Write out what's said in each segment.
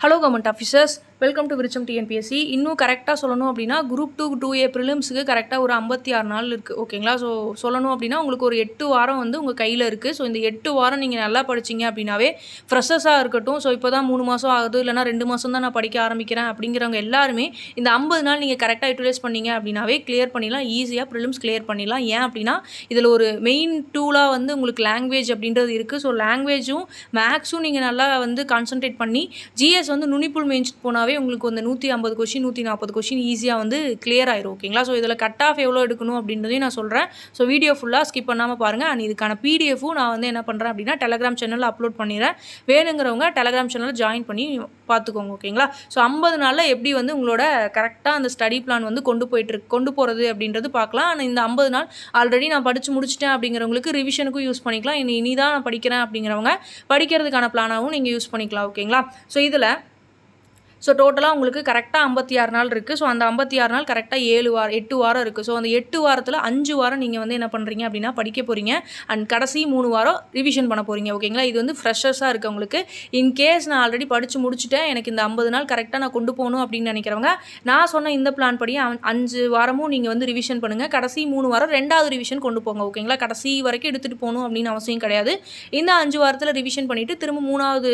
hello government officers welcome to விருச்சம் TNPSC இன்னும் கரெக்டாக சொல்லணும் அப்படின்னா குரூப் டூ டூ ஏ ப்ரிலிம்ஸுக்கு கரெக்டாக ஒரு ஐம்பத்தி ஆறு நாள் இருக்குது ஓகேங்களா ஸோ சொல்லணும் அப்படின்னா உங்களுக்கு ஒரு எட்டு வாரம் வந்து உங்கள் கையில் இருக்குது ஸோ இந்த எட்டு வாரம் நீங்கள் நல்லா படிச்சிங்க அப்படின்னாவே ஃப்ரெஷஸாக இருக்கட்டும் ஸோ இப்போ தான் மூணு மாதம் ஆகுது இல்லைனா ரெண்டு மாதம் தான் நான் படிக்க ஆரம்பிக்கிறேன் அப்படிங்கிறவங்க எல்லாருமே இந்த ஐம்பது நாள் நீங்கள் கரெக்டாக யூட்டிலைஸ் பண்ணிங்க அப்படின்னாவே கிளியர் பண்ணிடலாம் ஈஸியாக ப்ரிலிம்ஸ் கிளியர் பண்ணிடலாம் ஏன் அப்படின்னா இதில் ஒரு மெயின் டூலாக வந்து உங்களுக்கு லாங்குவேஜ் அப்படின்றது இருக்குது ஸோ லாங்குவேஜும் மேக்ஸும் நீங்கள் நல்லா வந்து கான்சன்ட்ரேட் பண்ணி ஜிஎஸ் சிபிஎஸ் வந்து நுனிப்புல் மேய்ச்சிட்டு போனாவே உங்களுக்கு வந்து நூற்றி ஐம்பது கொஷின் நூற்றி நாற்பது கொஷின் ஈஸியாக வந்து கிளியர் ஆயிரும் ஓகேங்களா ஸோ இதில் கட் ஆஃப் எவ்வளோ எடுக்கணும் அப்படின்றதையும் நான் சொல்கிறேன் ஸோ வீடியோ ஃபுல்லாக ஸ்கிப் பண்ணாமல் பாருங்கள் அண்ட் இதுக்கான பிடிஎஃபும் நான் வந்து என்ன பண்ணுறேன் அப்படின்னா டெலகிராம் சேனலில் அப்லோட் பண்ணிடுறேன் வேணுங்கிறவங்க டெலகிராம் சேனலில் ஜாயின் பண்ணி பார்த்துக்கோங்க ஓகேங்களா ஸோ ஐம்பது நாளில் எப்படி வந்து உங்களோட கரெக்டாக அந்த ஸ்டடி பிளான் வந்து கொண்டு போயிட்டுருக்கு கொண்டு போகிறது அப்படின்றது பார்க்கலாம் ஆனால் இந்த ஐம்பது நாள் ஆல்ரெடி நான் படித்து முடிச்சிட்டேன் அப்படிங்கிறவங்களுக்கு ரிவிஷனுக்கும் யூஸ் பண்ணிக்கலாம் இனி இனிதான் நான் படிக்கிறேன் அப்படிங்கிறவங்க படிக்கிறதுக்கான பிளானாகவும் நீங்கள் யூஸ் பண்ணிக்கலாம் ஓகேங்களா ஸோ இதில் ஸோ டோட்டலாக உங்களுக்கு கரெக்டாக ஐம்பத்தி ஆறு நாள் இருக்குது ஸோ அந்த ஐம்பத்தி ஆறு நாள் கரெக்டாக ஏழு வாரம் எட்டு வாரம் இருக்குது ஸோ அந்த எட்டு வாரத்தில் அஞ்சு வாரம் நீங்கள் வந்து என்ன பண்ணுறீங்க அப்படின்னா படிக்க போகிறீங்க அண்ட் கடைசி மூணு வாரம் ரிவிஷன் பண்ண போகிறீங்க ஓகேங்களா இது வந்து ஃப்ரெஷர்ஸாக இருக்குது உங்களுக்கு இன்கேஸ் நான் ஆல்ரெடி படித்து முடிச்சுட்டேன் எனக்கு இந்த ஐம்பது நாள் கரெக்டாக நான் கொண்டு போகணும் அப்படின்னு நினைக்கிறவங்க நான் சொன்ன இந்த பிளான் படி அஞ்சு வாரமும் நீங்கள் வந்து ரிவிஷன் பண்ணுங்கள் கடைசி மூணு வாரம் ரெண்டாவது ரிவிஷன் கொண்டு போங்க ஓகேங்களா கடைசி வரைக்கும் எடுத்துகிட்டு போகணும் அப்படின்னு அவசியம் கிடையாது இந்த அஞ்சு வாரத்தில் ரிவிஷன் பண்ணிவிட்டு திரும்ப மூணாவது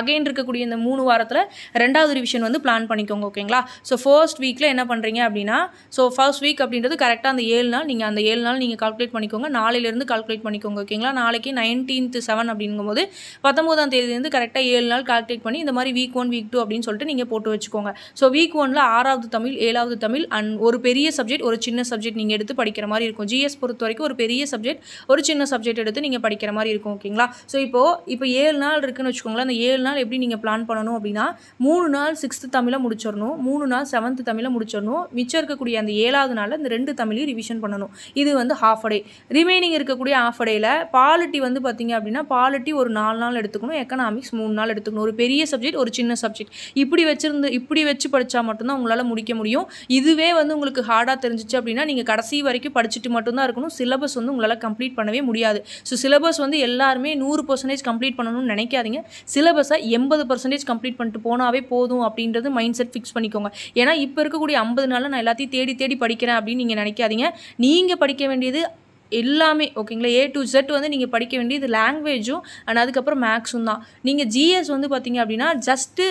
அகைன் இருக்கக்கூடிய இந்த மூணு வாரத்தில் ரெண்டாவது ரிவிஷன் வந்து பிளான் பண்ணிக்கோங்க ஓகேங்களா ஸோ ஃபர்ஸ்ட் வீக்கில் என்ன பண்ணுறீங்க அப்படின்னா ஸோ ஃபர்ஸ்ட் வீக் அப்படின்றது கரெக்டாக அந்த ஏழு நாள் நீங்கள் அந்த ஏழு நாள் நீங்கள் கால்குலேட் பண்ணிக்கோங்க நாளையிலேருந்து கால்குலேட் பண்ணிக்கோங்க ஓகேங்களா நாளைக்கு நைன்டீன்த் செவன் அப்படிங்கும்போது பத்தொம்போதாம் தேதியிலேருந்து கரெக்டாக ஏழு நாள் கால்குலேட் பண்ணி இந்த மாதிரி வீக் ஒன் வீக் டூ அப்படின்னு சொல்லிட்டு நீங்கள் போட்டு வச்சுக்கோங்க ஸோ வீக் ஒனில் ஆறாவது தமிழ் ஏழாவது தமிழ் அண்ட் ஒரு பெரிய சப்ஜெக்ட் ஒரு சின்ன சப்ஜெக்ட் நீங்கள் எடுத்து படிக்கிற மாதிரி இருக்கும் ஜிஎஸ் பொறுத்த வரைக்கும் ஒரு பெரிய சப்ஜெக்ட் ஒரு சின்ன சப்ஜெக்ட் எடுத்து நீங்கள் படிக்கிற மாதிரி இருக்கும் ஓகேங்களா ஸோ இப்போ இப்போ ஏழு நாள் இருக்குன்னு வச்சுக்கோங்களேன் அந்த ஏழு நாள் எப்படி நீங்கள் பிளான் பண்ணணும் அப்படின்னா மூணு நாள் சிக்ஸ்த்து தமிழை முடிச்சிடணும் மூணு நாள் செவன்த்து தமிழை முடிச்சிடணும் மிச்சம் இருக்கக்கூடிய அந்த ஏழாவது நாளில் இந்த ரெண்டு தமிழையும் ரிவிஷன் பண்ணணும் இது வந்து ஹாஃப் டே ரிமைனிங் இருக்கக்கூடிய ஹாஃப் டேயில் பாலிட்டி வந்து பார்த்திங்க அப்படின்னா பாலிட்டி ஒரு நாலு நாள் எடுத்துக்கணும் எக்கனாமிக்ஸ் மூணு நாள் எடுத்துக்கணும் ஒரு பெரிய சப்ஜெக்ட் ஒரு சின்ன சப்ஜெக்ட் இப்படி வச்சுருந்து இப்படி வச்சு படித்தா மட்டும்தான் உங்களால் முடிக்க முடியும் இதுவே வந்து உங்களுக்கு ஹார்டாக தெரிஞ்சிச்சு அப்படின்னா நீங்கள் கடைசி வரைக்கும் படிச்சுட்டு மட்டும்தான் இருக்கணும் சிலபஸ் வந்து உங்களால் கம்ப்ளீட் பண்ணவே முடியாது ஸோ சிலபஸ் வந்து எல்லாருமே நூறு பர்சன்டேஜ் கம்ப்ளீட் பண்ணணும்னு நினைக்காதீங்க சிலபஸ் சிலபஸை எண்பது பர்சன்டேஜ் கம்ப்ளீட் பண்ணிட்டு போனாவே போதும் அப்படின்றது மைண்ட் செட் ஃபிக்ஸ் பண்ணிக்கோங்க ஏன்னா இப்போ இருக்கக்கூடிய ஐம்பது நாளில் நான் எல்லாத்தையும் தேடி தேடி படிக்கிறேன் அப்படின்னு நீங்கள் நினைக்காதீங்க நீங்கள் படிக்க வேண்டியது எல்லாமே ஓகேங்களா ஏ டு ஜெட் வந்து நீங்கள் படிக்க வேண்டியது லாங்குவேஜும் அண்ட் அதுக்கப்புறம் மேக்ஸும் தான் நீங்கள் ஜிஎஸ் வந்து பார்த்தீங்க அப்படின்னா ஜஸ்ட்டு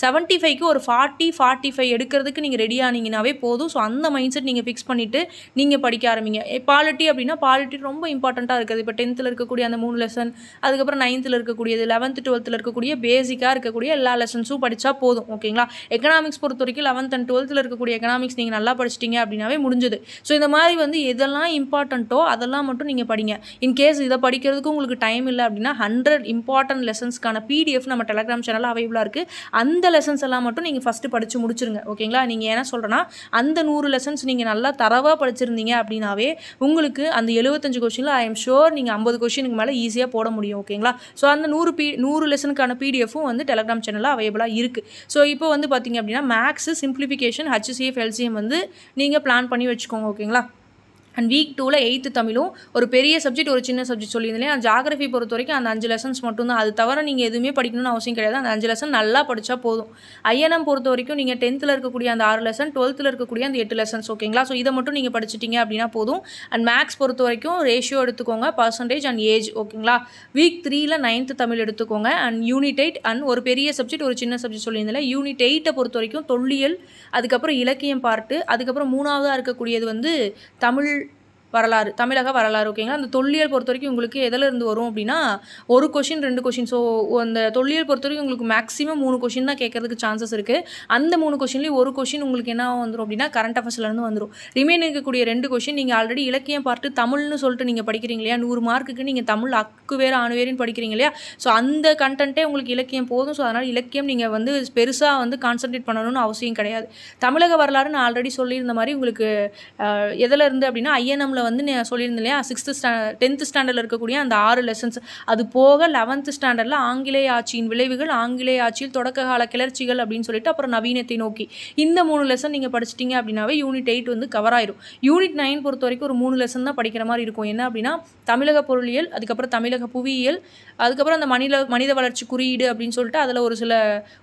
செவன்ட்டி ஃபைவ்க்கு ஒரு ஃபார்ட்டி ஃபார்ட்டி ஃபைவ் எடுக்கிறதுக்கு நீங்கள் ரெடி ஆனீங்கனாவே போதும் ஸோ அந்த மைண்ட் செட் நீங்கள் ஃபிக்ஸ் பண்ணிவிட்டு நீங்கள் படிக்க ஆரம்பிங்க பாலிட்டி அப்படின்னா பாலிட்டி ரொம்ப இம்பார்ட்டண்ட்டாக இருக்குது இப்போ டென்த்தில் இருக்கக்கூடிய அந்த மூணு லெசன் அதுக்கப்புறம் நைன்த்தில் இருக்கக்கூடியது லெவன்த்து டுவெல்த்தில் இருக்கக்கூடிய பேசிக்காக இருக்கக்கூடிய எல்லா லெசன்ஸும் படித்தா போதும் ஓகேங்களா எக்கனாமிக்ஸ் பொறுத்த வரைக்கும் லெவன்த் அண்ட் டுவெல்த்தில் இருக்கக்கூடிய எக்கனாமிக்ஸ் நீங்கள் நல்லா படிச்சிட்டிங்க அப்படின்னாவே முடிஞ்சது ஸோ இந்த மாதிரி வந்து எதெல்லாம் இம்பார்ட்டண்ட்டோ அதெல்லாம் மட்டும் நீங்கள் படிங்க இன்கேஸ் இதை படிக்கிறதுக்கும் உங்களுக்கு டைம் இல்லை அப்படின்னா ஹண்ட்ரட் இம்பார்ட்டன்ட் லெசன்ஸ்க்கான பிடிஎஃப் நம்ம டெலகிராம் சேனலில் அவைலபிளாக இருக்குது அந்த இந்த லெசன்ஸ் எல்லாம் மட்டும் நீங்கள் ஃபஸ்ட்டு படித்து முடிச்சிருங்க ஓகேங்களா நீங்கள் என்ன சொல்கிறேன்னா அந்த நூறு லெசன்ஸ் நீங்கள் நல்லா தரவாக படிச்சிருந்தீங்க அப்படின்னாவே உங்களுக்கு அந்த எழுபத்தஞ்சு கொஷினில் ஐ எம் ஷோர் நீங்கள் ஐம்பது கொஷினுக்கு மேலே ஈஸியாக போட முடியும் ஓகேங்களா ஸோ அந்த நூறு பி நூறு லெசனுக்கான பிடிஎஃபும் வந்து டெலகிராம் சேனலில் அவைலபிளாக இருக்குது ஸோ இப்போ வந்து பார்த்திங்க அப்படின்னா மேக்ஸு சிம்பிளிஃபிகேஷன் ஹச்சிசிஎஃப் எல்சிஎம் வந்து நீங்கள் பிளான் பண்ணி வச்சுக்கோங்க ஓகேங்களா அண்ட் வீக் டூவில் எயித்து தமிழும் ஒரு பெரிய சப்ஜெக்ட் ஒரு சின்ன சப்ஜெக்ட் சொல்லியிருந்தேன் அந்த ஜாகிரஃபி பொறுத்த வரைக்கும் அந்த அஞ்சு லெசன்ஸ் மட்டும்தான் அது தவிர நீங்கள் எதுவுமே படிக்கணும்னு அவசியம் கிடையாது அந்த அஞ்சு லெசன் நல்லா படித்தா போதும் ஐஎன்எம் பொறுத்த வரைக்கும் நீங்கள் டென்த்தில் இருக்கக்கூடிய அந்த ஆறு லெசன் டுவெல்த்தில் இருக்கக்கூடிய அந்த எட்டு லெசன்ஸ் ஓகேங்களா ஸோ இதை மட்டும் நீங்கள் படிச்சிட்டிங்க அப்படின்னா போதும் அண்ட் மேக்ஸ் பொறுத்த வரைக்கும் ரேஷியோ எடுத்துக்கோங்க பர்சன்டேஜ் அண்ட் ஏஜ் ஓகேங்களா வீக் த்ரீயில் நைன்த்து தமிழ் எடுத்துக்கோங்க அண்ட் யூனிட் எயிட் அண்ட் ஒரு பெரிய சப்ஜெக்ட் ஒரு சின்ன சப்ஜெக்ட் சொல்லியிருந்தேன் யூனிட் எயிட்டை பொறுத்த வரைக்கும் தொல்லியல் அதுக்கப்புறம் இலக்கியம் பார்ட்டு அதுக்கப்புறம் மூணாவதாக இருக்கக்கூடியது வந்து தமிழ் வரலாறு தமிழக வரலாறு ஓகேங்களா அந்த தொல்லியல் பொறுத்த வரைக்கும் உங்களுக்கு எதில் இருந்து வரும் அப்படின்னா ஒரு கொஷின் ரெண்டு கொஷின் ஸோ அந்த தொல்லியல் பொறுத்த வரைக்கும் உங்களுக்கு மேக்ஸிமம் மூணு கொஷின் தான் கேட்கறதுக்கு சான்சஸ் இருக்குது அந்த மூணு கொஷின்லேயும் ஒரு கொஷின் உங்களுக்கு என்ன வந்துடும் அப்படின்னா கரண்ட் அஃபேர்ஸ்லேருந்து வந்துடும் ரிமைன் இருக்கக்கூடிய ரெண்டு கொஷின் நீங்கள் ஆல்ரெடி இலக்கியம் பார்த்து தமிழ்னு சொல்லிட்டு நீங்கள் படிக்கிறீங்க இல்லையா நூறு மார்க்குக்கு நீங்கள் தமிழ் அக்கு வேறு ஆணு வேறுன்னு படிக்கிறீங்க இல்லையா ஸோ அந்த கண்டென்ட்டே உங்களுக்கு இலக்கியம் போதும் ஸோ அதனால் இலக்கியம் நீங்கள் வந்து பெருசாக வந்து கான்சன்ட்ரேட் பண்ணணும்னு அவசியம் கிடையாது தமிழக வரலாறு நான் ஆல்ரெடி சொல்லியிருந்த மாதிரி உங்களுக்கு எதில் இருந்து அப்படின்னா ஐஎன்எம்ல எக்ஸாமில் வந்து நான் சொல்லியிருந்தேன் இல்லையா சிக்ஸ்த்து ஸ்டாண்டர்ட் டென்த்து ஸ்டாண்டர்டில் இருக்கக்கூடிய அந்த ஆறு லெசன்ஸ் அது போக லெவன்த்து ஸ்டாண்டர்டில் ஆங்கிலேய ஆட்சியின் விளைவுகள் ஆங்கிலேய ஆட்சியில் தொடக்க கால கிளர்ச்சிகள் அப்படின்னு சொல்லிட்டு அப்புறம் நவீனத்தை நோக்கி இந்த மூணு லெசன் நீங்கள் படிச்சிட்டிங்க அப்படின்னாவே யூனிட் எயிட் வந்து கவர் ஆயிரும் யூனிட் நைன் பொறுத்த வரைக்கும் ஒரு மூணு லெசன் தான் படிக்கிற மாதிரி இருக்கும் என்ன அப்படின்னா தமிழக பொருளியல் அதுக்கப்புறம் தமிழக புவியியல் அதுக்கப்புறம் அந்த மனித மனித வளர்ச்சி குறியீடு அப்படின்னு சொல்லிட்டு அதில் ஒரு சில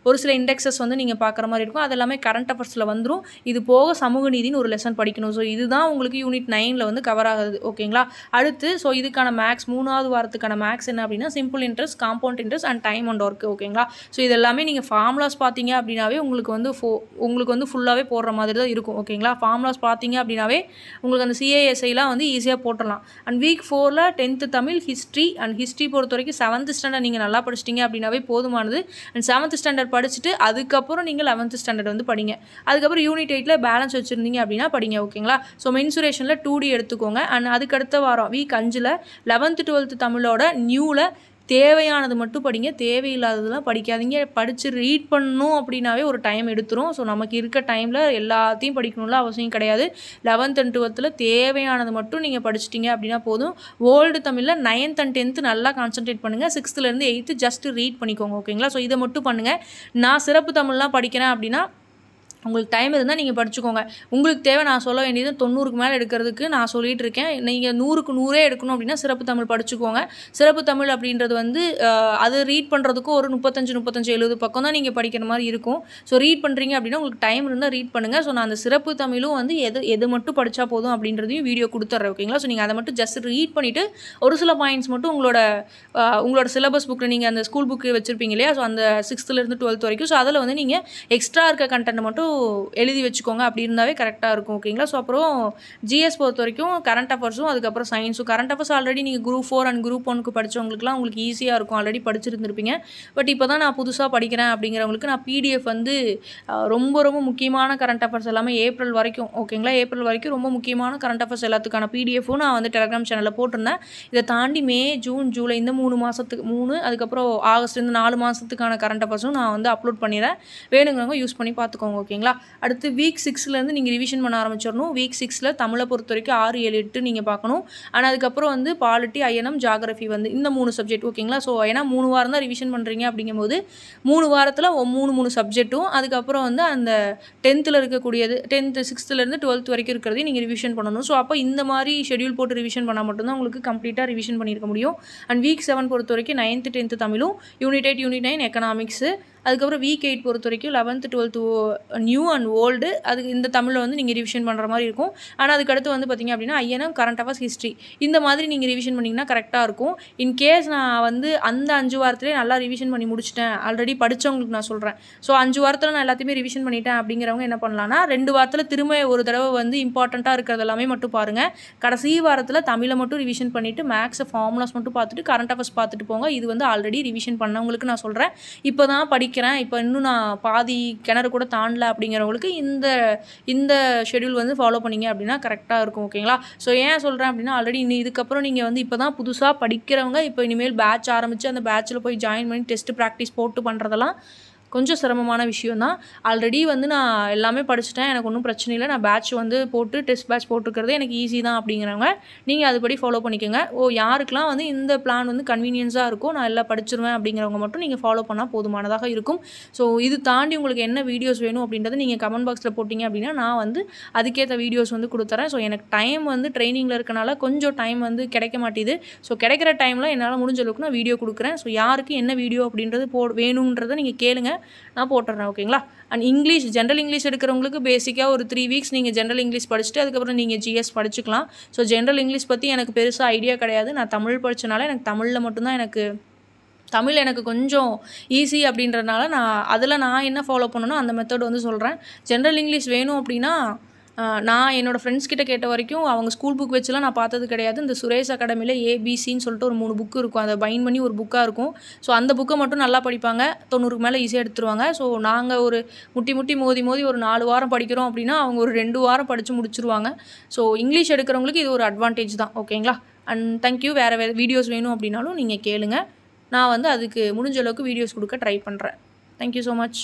ஒரு சில இண்டெக்ஸஸ் வந்து நீங்கள் பார்க்குற மாதிரி இருக்கும் அதெல்லாமே கரண்ட் அஃபேர்ஸில் வந்துடும் இது போக சமூக நீதினு ஒரு லெசன் படிக்கணும் ஸோ இதுதான் உங்களுக்கு யூனிட் நைனில் வந்து கவர் ஆகுது ஓகேங்களா அடுத்து ஸோ இதுக்கான மேக்ஸ் மூணாவது வாரத்துக்கான மேக்ஸ் என்ன அப்படின்னா simple interest compound interest and time and work ஓகேங்களா ஸோ இதெல்லாமே நீங்கள் ஃபார்முலாஸ் பார்த்தீங்க அப்படின்னாவே உங்களுக்கு வந்து ஃபோ உங்களுக்கு வந்து ஃபுல்லாகவே போடுற மாதிரி தான் இருக்கும் ஓகேங்களா ஃபார்முலாஸ் பார்த்தீங்க அப்படின்னாவே உங்களுக்கு அந்த சிஏஎஸ்ஐலாம் வந்து ஈஸியாக போட்டுடலாம் அண்ட் வீக் ஃபோரில் tenth Tamil history and history பொறுத்த வரைக்கும் செவன்த் ஸ்டாண்டர்ட் நீங்கள் நல்லா படிச்சிட்டிங்க அப்படின்னாவே போதுமானது அண்ட் செவன்த் ஸ்டாண்டர்ட் படிச்சுட்டு அதுக்கப்புறம் நீங்கள் லெவன்த் ஸ்டாண்டர்ட் வந்து படிங்க அதுக்கப்புறம் யூனிட் எயிட்டில் பேலன்ஸ் வச்சுருந்தீங்க அப்படின்னா படிங்க ஓகேங்களா ஸோ மென்சுரேஷனில் டூ டி எடுத்து எடுத்துக்கோங்க அண்ட் அதுக்கு அடுத்த வாரம் வீக் அஞ்சில் லெவன்த்து டுவெல்த்து தமிழோட நியூவில் தேவையானது மட்டும் படிங்க தேவையில்லாததெல்லாம் படிக்காதீங்க படித்து ரீட் பண்ணணும் அப்படின்னாவே ஒரு டைம் எடுத்துரும் ஸோ நமக்கு இருக்க டைமில் எல்லாத்தையும் படிக்கணும்ல அவசியம் கிடையாது லெவன்த் அண்ட் டுவெல்த்தில் தேவையானது மட்டும் நீங்கள் படிச்சிட்டிங்க அப்படின்னா போதும் ஓல்டு தமிழில் நைன்த் அண்ட் டென்த்து நல்லா கான்சன்ட்ரேட் பண்ணுங்கள் சிக்ஸ்த்துலேருந்து எயித்து ஜஸ்ட் ரீட் பண்ணிக்கோங்க ஓகேங்களா ஸோ இதை மட்டும் பண்ணுங்கள் நான் சிறப்பு தமிழ்லாம் படிக்கிறேன் அப்படின்னா உங்களுக்கு டைம் இருந்தால் நீங்கள் படிச்சுக்கோங்க உங்களுக்கு தேவை நான் சொல்ல வேண்டியது தொண்ணூறுக்கு மேலே எடுக்கிறதுக்கு நான் சொல்லிகிட்டு இருக்கேன் நீங்கள் நூறுக்கு நூறே எடுக்கணும் அப்படின்னா சிறப்பு தமிழ் படிச்சுக்கோங்க சிறப்பு தமிழ் அப்படின்றது வந்து அது ரீட் பண்ணுறதுக்கும் ஒரு முப்பத்தஞ்சு முப்பத்தஞ்சு எழுபது பக்கம் தான் நீங்கள் படிக்கிற மாதிரி இருக்கும் ஸோ ரீட் பண்ணுறீங்க அப்படின்னா உங்களுக்கு டைம் இருந்தால் ரீட் பண்ணுங்கள் ஸோ நான் அந்த சிறப்பு தமிழும் வந்து எது எது மட்டும் படித்தா போதும் அப்படின்றதையும் வீடியோ கொடுத்துட்றேன் ஓகேங்களா ஸோ நீங்கள் அதை மட்டும் ஜஸ்ட் ரீட் பண்ணிவிட்டு ஒரு சில பாயிண்ட்ஸ் மட்டும் உங்களோட உங்களோட சிலபஸ் புக்கில் நீங்கள் அந்த ஸ்கூல் புக்கு வச்சுருப்பீங்க இல்லையா ஸோ அந்த சிக்ஸ்த்துலேருந்து டுவெல்த் வரைக்கும் ஸோ அதில் வந்து நீங்கள் எக்ஸ்ட்ரா இருக்க கண்டென்ட் மட்டும் மட்டும் எழுதி வச்சுக்கோங்க அப்படி இருந்தாவே கரெக்டாக இருக்கும் ஓகேங்களா ஸோ அப்புறம் ஜிஎஸ் பொறுத்த வரைக்கும் கரண்ட் அஃபேர்ஸும் அதுக்கப்புறம் சயின்ஸும் கரண்ட் அஃபேர்ஸ் ஆல்ரெடி நீங்கள் குரூப் ஃபோர் அண்ட் குரூப் ஒனுக்கு படித்தவங்களுக்குலாம் உங்களுக்கு ஈஸியாக இருக்கும் ஆல்ரெடி படிச்சிருந்துருப்பீங்க பட் இப்போ தான் நான் புதுசாக படிக்கிறேன் அப்படிங்கிறவங்களுக்கு நான் பிடிஎஃப் வந்து ரொம்ப ரொம்ப முக்கியமான கரண்ட் அஃபேர்ஸ் எல்லாமே ஏப்ரல் வரைக்கும் ஓகேங்களா ஏப்ரல் வரைக்கும் ரொம்ப முக்கியமான கரண்ட் அஃபேர்ஸ் எல்லாத்துக்கான பிடிஎஃபும் நான் வந்து டெலகிராம் சேனலில் போட்டிருந்தேன் இதை தாண்டி மே ஜூன் ஜூலை இந்த மூணு மாதத்துக்கு மூணு அதுக்கப்புறம் ஆகஸ்ட் இந்த நாலு மாதத்துக்கான கரண்ட் அஃபேர்ஸும் நான் வந்து அப்லோட் பண்ணிடுறேன் வேணுங்கிறவங்க யூஸ் பண்ணி பார்த்துக்கோங்க ஓகே ஓகேங்களா அடுத்து வீக் சிக்ஸ்லேருந்து நீங்கள் ரிவிஷன் பண்ண ஆரம்பிச்சிடணும் வீக் சிக்ஸில் தமிழை பொறுத்த வரைக்கும் ஆறு ஏழு எட்டு நீங்கள் பார்க்கணும் ஆனால் அதுக்கப்புறம் வந்து பாலிட்டி ஐஎன்எம் ஜாகிரஃபி வந்து இந்த மூணு சப்ஜெக்ட் ஓகேங்களா ஸோ ஏன்னா மூணு வாரம் தான் ரிவிஷன் பண்ணுறீங்க அப்படிங்கும்போது மூணு வாரத்தில் மூணு மூணு சப்ஜெக்ட்டும் அதுக்கப்புறம் வந்து அந்த டென்த்தில் இருக்கக்கூடியது டென்த்து சிக்ஸ்த்துலேருந்து டுவெல்த் வரைக்கும் இருக்கிறதையும் நீங்கள் ரிவிஷன் பண்ணணும் ஸோ அப்போ இந்த மாதிரி ஷெடியூல் போட்டு ரிவிஷன் பண்ணால் மட்டும்தான் உங்களுக்கு கம்ப்ளீட்டாக ரிவிஷன் பண்ணியிருக்க முடியும் அண்ட் வீக் செவன் பொறுத்த வரைக்கும் நைன்த்து டென்த்து தமிழும் unit eight unit nine economics அதுக்கப்புறம் வீக் எயிட் பொறுத்த வரைக்கும் eleventh twelfth new and old அது இந்த தமிழில் வந்து நீங்கள் ரிவிஷன் பண்ணுற மாதிரி இருக்கும் ஆனால் அதுக்கடுத்து வந்து பார்த்திங்க அப்படின்னா ஐஎன்எம் கரண்ட் அஃபேர்ஸ் ஹிஸ்ட்ரி இந்த மாதிரி நீங்கள் ரிவிஷன் பண்ணிங்கன்னா கரெக்டாக இருக்கும் இன் கேஸ் நான் வந்து அந்த அஞ்சு வாரத்திலே நல்லா ரிவிஷன் பண்ணி முடிச்சிட்டேன் ஆல்ரெடி படித்தவங்களுக்கு நான் சொல்கிறேன் ஸோ அஞ்சு வாரத்தில் நான் எல்லாத்தையுமே ரிவிஷன் பண்ணிட்டேன் அப்படிங்கிறவங்க என்ன பண்ணலான்னா ரெண்டு வாரத்தில் திரும்ப ஒரு தடவை வந்து இம்பார்ட்டண்ட்டாக இருக்கிறது எல்லாமே மட்டும் பாருங்கள் கடைசி வாரத்தில் தமிழை மட்டும் ரிவிஷன் பண்ணிவிட்டு மேக்ஸை ஃபார்முலாஸ் மட்டும் பார்த்துட்டு கரண்ட் அஃபேர்ஸ் பார்த்துட்டு போங்க இது வந்து ஆல்ரெடி ரிவிஷன் பண்ணவங்களுக்கு நான் சொல்கிறேன் இப்போ தான் படிக்கிறேன் இப்போ இன்னும் நான் பாதி கிணறு கூட தாண்டல அப்படிங்கிறவங்களுக்கு இந்த இந்த ஷெடியூல் வந்து ஃபாலோ பண்ணிங்க அப்படின்னா கரெக்டாக இருக்கும் ஓகேங்களா ஸோ ஏன் சொல்கிறேன் அப்படின்னா ஆல்ரெடி இன்னும் இதுக்கப்புறம் நீங்கள் வந்து இப்போ தான் புதுசாக படிக்கிறவங்க இப்போ இனிமேல் பேட்ச் ஆரம்பித்து அந்த பேட்சில் போய் ஜாயின் பண்ணி டெஸ்ட் ப்ராக்டிஸ் போட்டு பண்ணுறதெல்லாம் கொஞ்சம் சிரமமான விஷயந்தான் ஆல்ரெடி வந்து நான் எல்லாமே படிச்சுட்டேன் எனக்கு ஒன்றும் பிரச்சனை இல்லை நான் பேட்ச் வந்து போட்டு டெஸ்ட் பேட்ச் போட்டுருக்கிறது எனக்கு ஈஸி தான் அப்படிங்கிறவங்க நீங்கள் அதுபடி ஃபாலோ பண்ணிக்கோங்க ஓ யாருக்கெலாம் வந்து இந்த பிளான் வந்து கன்வீனியன்ஸாக இருக்கும் நான் எல்லாம் படிச்சிருவேன் அப்படிங்கிறவங்க மட்டும் நீங்கள் ஃபாலோ பண்ணால் போதுமானதாக இருக்கும் ஸோ இது தாண்டி உங்களுக்கு என்ன வீடியோஸ் வேணும் அப்படின்றத நீங்கள் கமெண்ட் பாக்ஸில் போட்டிங்க அப்படின்னா நான் வந்து அதுக்கேற்ற வீடியோஸ் வந்து கொடுத்துறேன் ஸோ எனக்கு டைம் வந்து ட்ரைனிங்கில் இருக்கனால கொஞ்சம் டைம் வந்து கிடைக்க மாட்டேது ஸோ கிடைக்கிற டைமில் என்னால் முடிஞ்ச அளவுக்கு நான் வீடியோ கொடுக்குறேன் ஸோ யாருக்கு என்ன வீடியோ அப்படின்றது போ வேணுன்றதை நீங்கள் கேளுங்க நான் போட்டுறேன் ஓகேங்களா அண்ட் இங்கிலீஷ் ஜென்ரல் இங்கிலீஷ் எடுக்கிறவங்களுக்கு பேசிக்காக ஒரு த்ரீ வீக்ஸ் நீங்கள் ஜென்ரல் இங்கிலீஷ் படிச்சுட்டு அதுக்கப்புறம் நீங்கள் ஜிஎஸ் படிச்சுக்கலாம் ஸோ ஜென்ரல் இங்கிலீஷ் பற்றி எனக்கு பெருசாக ஐடியா கிடையாது நான் தமிழ் படித்தனால எனக்கு தமிழில் மட்டும்தான் எனக்கு தமிழ் எனக்கு கொஞ்சம் ஈஸி அப்படின்றதுனால நான் அதில் நான் என்ன ஃபாலோ பண்ணணும் அந்த மெத்தட் வந்து சொல்கிறேன் ஜென்ரல் இங்கிலீஷ் வேணும் அப்படின்னா நான் என்னோடய ஃப்ரெண்ட்ஸ் கிட்ட கேட்ட வரைக்கும் அவங்க ஸ்கூல் புக் வச்சுலாம் நான் பார்த்தது கிடையாது இந்த சுரேஷ் அகாடமியில் ஏபிசின்னு சொல்லிட்டு ஒரு மூணு புக்கு இருக்கும் அதை பைன் பண்ணி ஒரு புக்காக இருக்கும் ஸோ அந்த புக்கை மட்டும் நல்லா படிப்பாங்க தொண்ணூறுக்கு மேலே ஈஸியாக எடுத்துருவாங்க ஸோ நாங்கள் ஒரு முட்டி முட்டி மோதி மோதி ஒரு நாலு வாரம் படிக்கிறோம் அப்படின்னா அவங்க ஒரு ரெண்டு வாரம் படித்து முடிச்சிருவாங்க ஸோ இங்கிலீஷ் எடுக்கிறவங்களுக்கு இது ஒரு அட்வான்டேஜ் தான் ஓகேங்களா அண்ட் தேங்க்யூ வேறு வேறு வீடியோஸ் வேணும் அப்படின்னாலும் நீங்கள் கேளுங்கள் நான் வந்து அதுக்கு முடிஞ்ச அளவுக்கு வீடியோஸ் கொடுக்க ட்ரை பண்ணுறேன் தேங்க்யூ ஸோ மச்